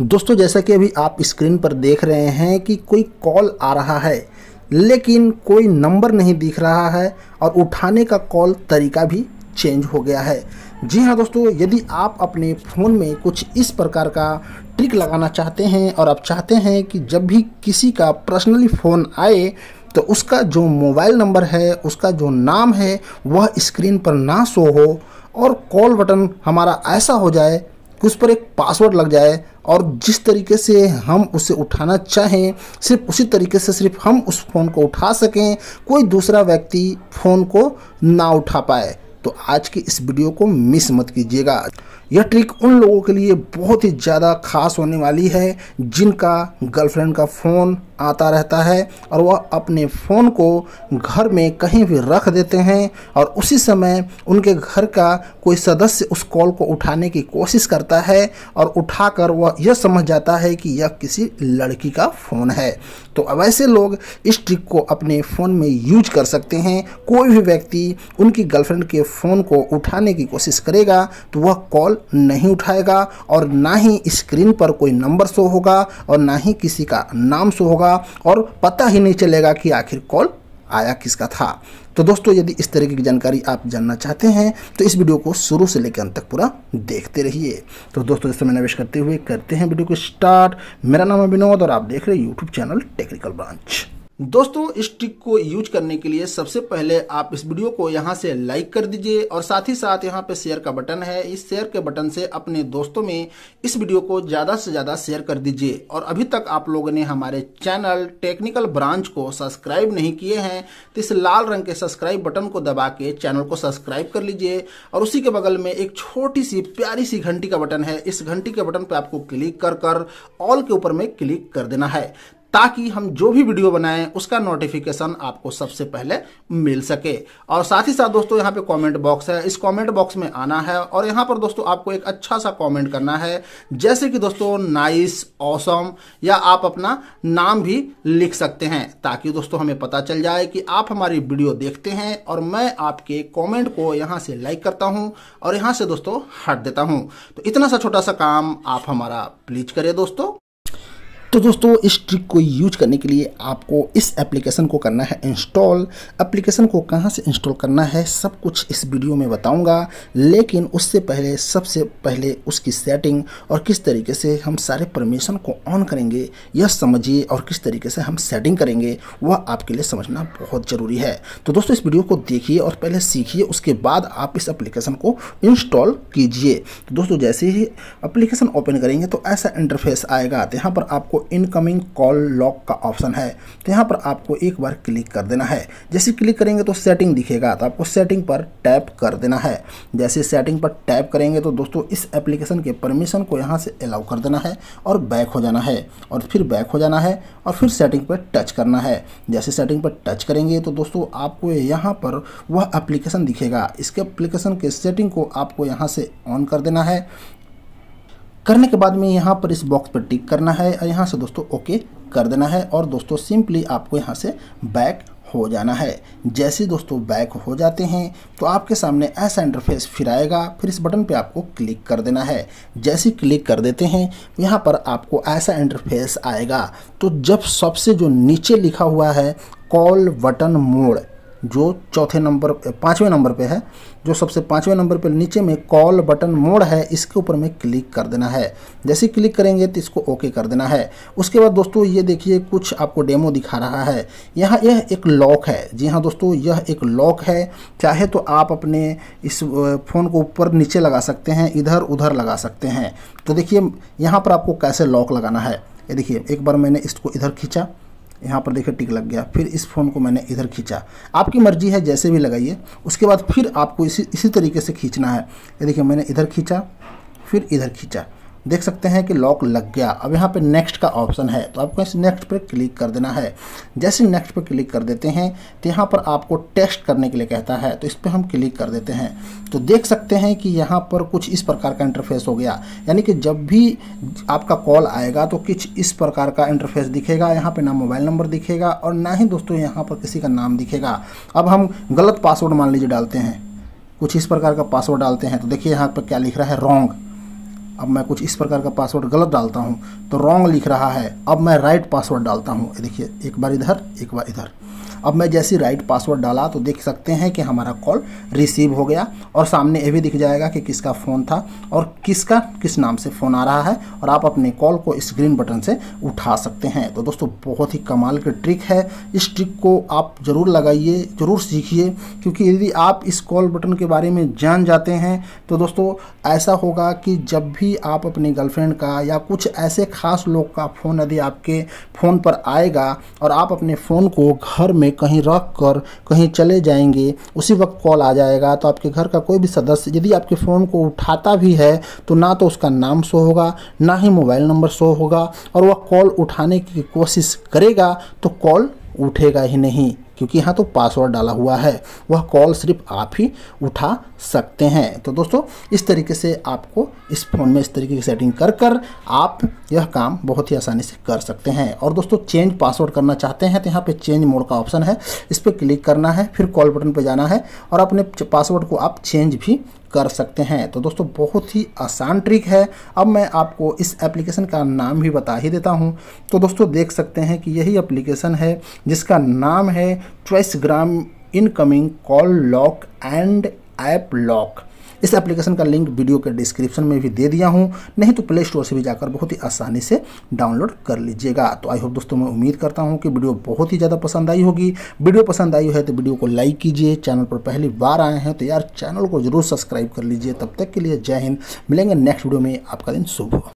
दोस्तों जैसा कि अभी आप स्क्रीन पर देख रहे हैं कि कोई कॉल आ रहा है लेकिन कोई नंबर नहीं दिख रहा है और उठाने का कॉल तरीका भी चेंज हो गया है जी हाँ दोस्तों यदि आप अपने फ़ोन में कुछ इस प्रकार का ट्रिक लगाना चाहते हैं और आप चाहते हैं कि जब भी किसी का पर्सनली फ़ोन आए तो उसका जो मोबाइल नंबर है उसका जो नाम है वह स्क्रीन पर ना शो हो और कॉल बटन हमारा ऐसा हो जाए कि उस पर एक पासवर्ड लग जाए और जिस तरीके से हम उसे उठाना चाहें सिर्फ उसी तरीके से सिर्फ हम उस फ़ोन को उठा सकें कोई दूसरा व्यक्ति फ़ोन को ना उठा पाए तो आज की इस वीडियो को मिस मत कीजिएगा यह ट्रिक उन लोगों के लिए बहुत ही ज़्यादा खास होने वाली है जिनका गर्लफ्रेंड का फ़ोन आता रहता है और वह अपने फ़ोन को घर में कहीं भी रख देते हैं और उसी समय उनके घर का कोई सदस्य उस कॉल को उठाने की कोशिश करता है और उठाकर वह यह समझ जाता है कि यह किसी लड़की का फ़ोन है तो अब ऐसे लोग इस ट्रिक को अपने फ़ोन में यूज कर सकते हैं कोई भी व्यक्ति उनकी गर्लफ्रेंड के फ़ोन को उठाने की कोशिश करेगा तो वह कॉल नहीं उठाएगा और ना ही स्क्रीन पर कोई नंबर शो होगा और ना ही किसी का नाम शो होगा और पता ही नहीं चलेगा कि आखिर कॉल आया किसका था तो दोस्तों यदि इस तरीके की जानकारी आप जानना चाहते हैं तो इस वीडियो को शुरू से लेकर अंत तक पूरा देखते रहिए तो दोस्तों जैसे मैंने निवेश करते हुए करते हैं वीडियो को स्टार्ट मेरा नाम है विनोद और आप देख रहे हैं यूट्यूब चैनल टेक्निकल ब्रांच दोस्तों इस ट्रिक को यूज करने के लिए सबसे पहले आप इस वीडियो को यहाँ से लाइक कर दीजिए और साथ ही साथ यहाँ पे शेयर का बटन है इस शेयर के बटन से अपने दोस्तों में इस वीडियो को ज़्यादा से ज़्यादा शेयर कर दीजिए और अभी तक आप लोगों ने हमारे चैनल टेक्निकल ब्रांच को सब्सक्राइब नहीं किए हैं तो इस लाल रंग के सब्सक्राइब बटन को दबा के चैनल को सब्सक्राइब कर लीजिए और उसी के बगल में एक छोटी सी प्यारी सी घंटी का बटन है इस घंटी के बटन पर आपको क्लिक कर कर ऑल के ऊपर में क्लिक कर देना है ताकि हम जो भी वीडियो बनाएं उसका नोटिफिकेशन आपको सबसे पहले मिल सके और साथ ही साथ दोस्तों यहाँ पे कमेंट बॉक्स है इस कमेंट बॉक्स में आना है और यहाँ पर दोस्तों आपको एक अच्छा सा कमेंट करना है जैसे कि दोस्तों नाइस ऑसम या आप अपना नाम भी लिख सकते हैं ताकि दोस्तों हमें पता चल जाए कि आप हमारी वीडियो देखते हैं और मैं आपके कॉमेंट को यहाँ से लाइक करता हूँ और यहाँ से दोस्तों हट देता हूँ तो इतना सा छोटा सा काम आप हमारा प्लीज करें दोस्तों तो दोस्तों इस ट्रिक को यूज करने के लिए आपको इस एप्लीकेशन को करना है इंस्टॉल एप्लीकेशन को कहाँ से इंस्टॉल करना है सब कुछ इस वीडियो में बताऊँगा लेकिन उससे पहले सबसे पहले उसकी सेटिंग और किस तरीके से हम सारे परमिशन को ऑन करेंगे यह समझिए और किस तरीके से हम सेटिंग करेंगे वह आपके लिए समझना बहुत ज़रूरी है तो दोस्तों इस वीडियो को देखिए और पहले सीखिए उसके बाद आप इस एप्लीकेशन को इंस्टॉल कीजिए तो दोस्तों जैसे ही एप्लीकेशन ओपन करेंगे तो ऐसा इंटरफेस आएगा तो यहाँ पर आपको इनकमिंग कॉल लॉक का ऑप्शन है तो यहाँ पर आपको एक बार क्लिक कर देना है जैसे क्लिक करेंगे तो सेटिंग दिखेगा तो आपको सेटिंग पर टैप कर देना है जैसे सेटिंग पर टैप करेंगे तो दोस्तों इस एप्लीकेशन के परमिशन को यहाँ से अलाउ कर देना है और बैक हो जाना है और फिर बैक हो जाना है और फिर सेटिंग पर टच करना है जैसे सेटिंग पर टच करेंगे तो दोस्तों आपको यहाँ पर वह एप्लीकेशन दिखेगा इसके एप्लीकेशन के सेटिंग को आपको यहाँ से ऑन कर देना है करने के बाद में यहाँ पर इस बॉक्स पर टिक करना है और यहाँ से दोस्तों ओके कर देना है और दोस्तों सिंपली आपको यहाँ से बैक हो जाना है जैसे दोस्तों बैक हो जाते हैं तो आपके सामने ऐसा इंटरफेस फिर आएगा फिर इस बटन पे आपको क्लिक कर देना है जैसे क्लिक कर देते हैं यहाँ पर आपको ऐसा इंटरफेस आएगा तो जब सबसे जो नीचे लिखा हुआ है कॉल बटन मोड जो चौथे नंबर पाँचवें नंबर पे है जो सबसे पाँचवें नंबर पर नीचे में कॉल बटन मोड है इसके ऊपर में क्लिक कर देना है जैसे क्लिक करेंगे तो इसको ओके कर देना है उसके बाद दोस्तों ये देखिए कुछ आपको डेमो दिखा रहा है यहाँ यह एक लॉक है जी हाँ दोस्तों यह एक लॉक है चाहे तो आप अपने इस फ़ोन को ऊपर नीचे लगा सकते हैं इधर उधर लगा सकते हैं तो देखिए यहाँ पर आपको कैसे लॉक लगाना है ये देखिए एक बार मैंने इसको इधर खींचा यहाँ पर देखिए टिक लग गया फिर इस फ़ोन को मैंने इधर खींचा आपकी मर्जी है जैसे भी लगाइए उसके बाद फिर आपको इसी इसी तरीके से खींचना है ये देखिए मैंने इधर खींचा फिर इधर खींचा देख सकते हैं कि लॉक लग गया अब यहाँ पे नेक्स्ट का ऑप्शन है तो आपको इस नेक्स्ट पर क्लिक कर देना है जैसे नेक्स्ट पर क्लिक कर देते हैं तो यहाँ पर आपको टेस्ट करने के लिए कहता है तो इस पर हम क्लिक कर देते हैं तो देख सकते हैं कि यहाँ पर कुछ इस प्रकार का इंटरफेस हो गया यानी कि जब भी आपका कॉल आएगा तो कुछ इस प्रकार का इंटरफेस दिखेगा यहाँ पर ना मोबाइल नंबर दिखेगा और ना ही दोस्तों यहाँ पर किसी का नाम दिखेगा अब हम गलत पासवर्ड मान लीजिए डालते हैं कुछ इस प्रकार का पासवर्ड डालते हैं तो देखिए यहाँ पर क्या लिख रहा है रॉन्ग अब मैं कुछ इस प्रकार का पासवर्ड गलत डालता हूँ तो रॉन्ग लिख रहा है अब मैं राइट पासवर्ड डालता हूँ देखिए एक बार इधर एक बार इधर अब मैं जैसे राइट पासवर्ड डाला तो देख सकते हैं कि हमारा कॉल रिसीव हो गया और सामने ये भी दिख जाएगा कि किसका फ़ोन था और किसका किस नाम से फ़ोन आ रहा है और आप अपने कॉल को इस ग्रीन बटन से उठा सकते हैं तो दोस्तों बहुत ही कमाल की ट्रिक है इस ट्रिक को आप ज़रूर लगाइए ज़रूर सीखिए क्योंकि यदि आप इस कॉल बटन के बारे में जान जाते हैं तो दोस्तों ऐसा होगा कि जब भी भी आप अपनी गर्लफ्रेंड का या कुछ ऐसे ख़ास लोग का फ़ोन यदि आपके फ़ोन पर आएगा और आप अपने फ़ोन को घर में कहीं रख कर कहीं चले जाएंगे उसी वक्त कॉल आ जाएगा तो आपके घर का कोई भी सदस्य यदि आपके फ़ोन को उठाता भी है तो ना तो उसका नाम शो होगा ना ही मोबाइल नंबर शो होगा और वह कॉल उठाने की कोशिश करेगा तो कॉल उठेगा ही नहीं क्योंकि यहाँ तो पासवर्ड डाला हुआ है वह कॉल सिर्फ आप ही उठा सकते हैं तो दोस्तों इस तरीके से आपको इस फ़ोन में इस तरीके की सेटिंग कर कर आप यह काम बहुत ही आसानी से कर सकते हैं और दोस्तों चेंज पासवर्ड करना चाहते हैं तो यहाँ पर चेंज मोड का ऑप्शन है इस पर क्लिक करना है फिर कॉल बटन पर जाना है और अपने पासवर्ड को आप चेंज भी कर सकते हैं तो दोस्तों बहुत ही आसान ट्रिक है अब मैं आपको इस एप्लीकेशन का नाम भी बता ही देता हूं तो दोस्तों देख सकते हैं कि यही एप्लीकेशन है जिसका नाम है ट्वेसग्राम incoming call lock and app lock इस एप्लीकेशन का लिंक वीडियो के डिस्क्रिप्शन में भी दे दिया हूँ नहीं तो प्ले स्टोर से भी जाकर बहुत ही आसानी से डाउनलोड कर लीजिएगा तो आई होप दोस्तों मैं उम्मीद करता हूँ कि वीडियो बहुत ही ज़्यादा पसंद आई होगी वीडियो पसंद आई है तो वीडियो को लाइक कीजिए चैनल पर पहली बार आए हैं तो यार चैनल को जरूर सब्सक्राइब कर लीजिए तब तक के लिए जय हिंद मिलेंगे नेक्स्ट वीडियो में आपका दिन शुभ